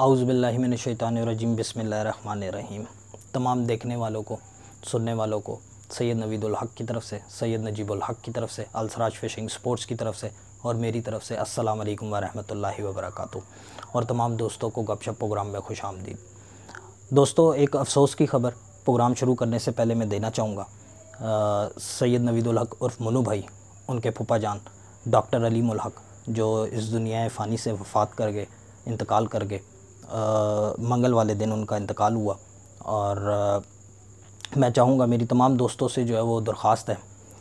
आउज़बिल्लिमिनशैतानरजीम बसमीम तमाम देखने वालों को सुनने वालों को सैयद नवीदुल हक की तरफ से सैयद नजीबुल हक की तरफ से अलसराज फ़िशिंग स्पोर्ट्स की तरफ से और मेरी तरफ से अस्सलाम वालेकुम वरहमतुल्लाहि वबरकू और तमाम दोस्तों को गपशप प्रोग्राम में खुश आमदी दोस्तों एक अफसोस की खबर प्रोग्राम शुरू करने से पहले मैं देना चाहूँगा सैयद नवीदुल हक उर्फ मनु भाई उनके पुपा जान डॉक्टर अली मुल जो इस दुनिया फ़ानी से वफात कर गए इंतकाल कर गए मंगल वाले दिन उनका इंतकाल हुआ और मैं चाहूँगा मेरी तमाम दोस्तों से जो है वो दरख्वास्त है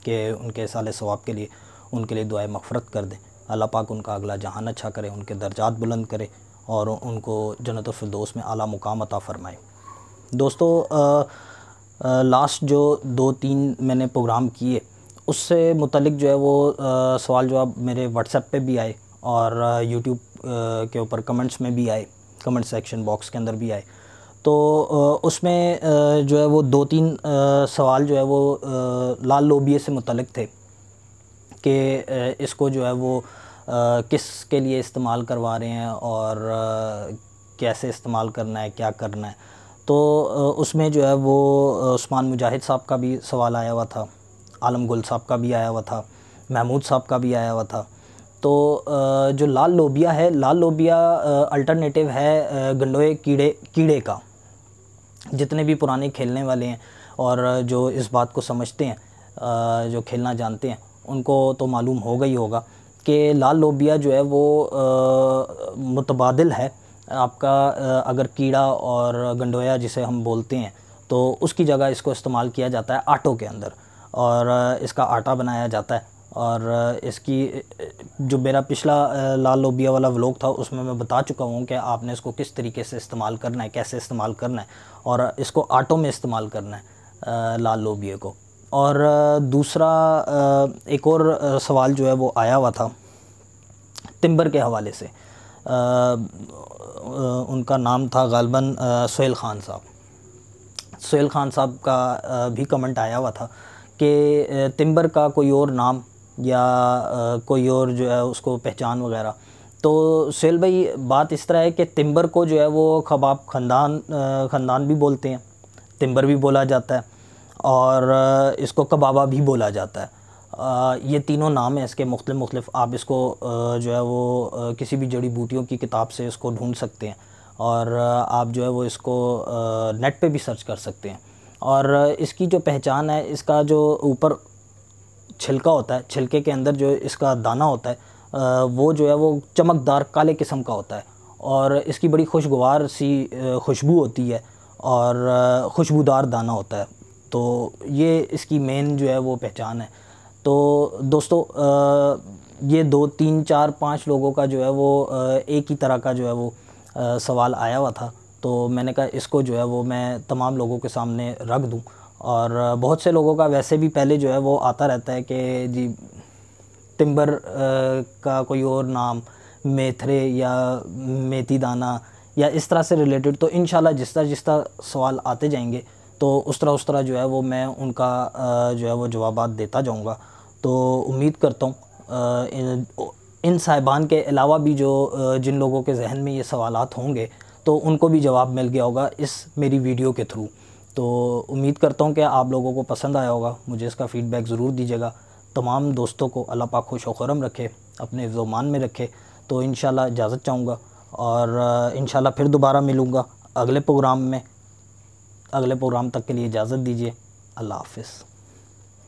कि उनके साल सवाब के लिए उनके लिए दुआ मफ़रत कर दें अल्लाह पाक उनका अगला जहान अच्छा करे उनके दर्जात बुलंद करे और उनको जन्नत फिलदोस में अला मुकाम अता फ़रमाए दोस्तों लास्ट जो दो तीन मैंने प्रोग्राम किए उससे मतलब जो है वो आ, सवाल जवाब मेरे व्हाट्सएप पे भी आए और यूट्यूब के ऊपर कमेंट्स में भी आए कमेंट सेक्शन बॉक्स के अंदर भी आए तो उसमें जो है वो दो तीन सवाल जो है वो लाल लोबिया से मुतलक थे कि इसको जो है वो किस के लिए इस्तेमाल करवा रहे हैं और कैसे इस्तेमाल करना है क्या करना है तो उसमें जो है वो उस्मान मुजाहिद साहब का भी सवाल आया हुआ था आलम गुल साहब का भी आया हुआ था महमूद साहब का भी आया हुआ था तो जो लाल लोबिया है लाल लोबिया अल्टरनेटिव है गंडोए कीड़े कीड़े का जितने भी पुराने खेलने वाले हैं और जो इस बात को समझते हैं जो खेलना जानते हैं उनको तो मालूम होगा ही होगा कि लाल लोबिया जो है वो मुतबादल है आपका अगर कीड़ा और गंडोया जिसे हम बोलते हैं तो उसकी जगह इसको इस्तेमाल किया जाता है आटों के अंदर और इसका आटा बनाया जाता है और इसकी जो मेरा पिछला लाल लोबिया वाला व्लॉग था उसमें मैं बता चुका हूँ कि आपने इसको किस तरीके से इस्तेमाल करना है कैसे इस्तेमाल करना है और इसको आटो में इस्तेमाल करना है लाल लोबिये को और दूसरा एक और सवाल जो है वो आया हुआ था टिम्बर के हवाले से उनका नाम था गलबन सहेल ख़ान साहब सहेल ख़ान साहब का भी कमेंट आया हुआ था कि टिम्बर का कोई और नाम या कोई और जो है उसको पहचान वगैरह तो सुल भाई बात इस तरह है कि तिम्बर को जो है वो खबाब ख़ानदान ख़ानदान भी बोलते हैं तिम्बर भी बोला जाता है और इसको कबाबा भी बोला जाता है ये तीनों नाम हैं इसके मुख्तु आप इसको जो है वो किसी भी जड़ी बूटियों की किताब से इसको ढूंढ सकते हैं और आप जो है वो इसको नेट पे भी सर्च कर सकते हैं और इसकी जो पहचान है इसका जो ऊपर छिलका होता है छिलके के अंदर जो इसका दाना होता है वो जो है वो चमकदार काले किस्म का होता है और इसकी बड़ी खुशगवार सी खुशबू होती है और खुशबूदार दाना होता है तो ये इसकी मेन जो है वो पहचान है तो दोस्तों ये दो तीन चार पाँच लोगों का जो है वो एक ही तरह का जो है वो सवाल आया हुआ था तो मैंने कहा इसको जो है वो मैं तमाम लोगों के सामने रख दूँ और बहुत से लोगों का वैसे भी पहले जो है वो आता रहता है कि जी टिम्बर का कोई और नाम मेथरे या मेथी दाना या इस तरह से रिलेटेड तो इन जिस तरह जिस तरह सवाल आते जाएंगे तो उस तरह उस तरह जो है वो मैं उनका जो है वो जवाब देता जाऊँगा तो उम्मीद करता हूँ इन, इन साहिबान के अलावा भी जो जिन लोगों के जहन में ये सवालत होंगे तो उनको भी जवाब मिल गया होगा इस मेरी वीडियो के थ्रू तो उम्मीद करता हूँ कि आप लोगों को पसंद आया होगा मुझे इसका फ़ीडबैक ज़रूर दीजिएगा तमाम दोस्तों को अल्लाह पाक खुश वरम रखे अपने हिफ्जोमान में रखे तो इन इजाज़त चाहूँगा और इन फिर दोबारा मिलूँगा अगले प्रोग्राम में अगले प्रोग्राम तक के लिए इजाज़त दीजिए अल्लाह हाफिज़